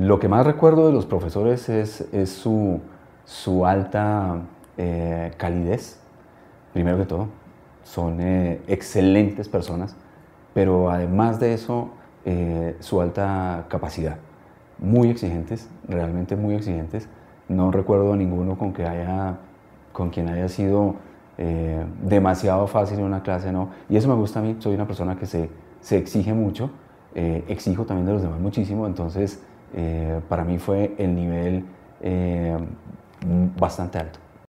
Lo que más recuerdo de los profesores es, su, alta eh, calidez, primero que todo. Son eh, excelentes personas, pero además de eso, eh, su alta capacidad. Muy exigentes, realmente muy exigentes. No recuerdo a ninguno con, que haya, con quien haya sido demasiado fácil en una clase, ¿no? Y eso me gusta a mí, soy una persona que se, se exige mucho, exijo también de los demás muchísimo, entonces eh, para mí fue el nivel eh, bastante alto.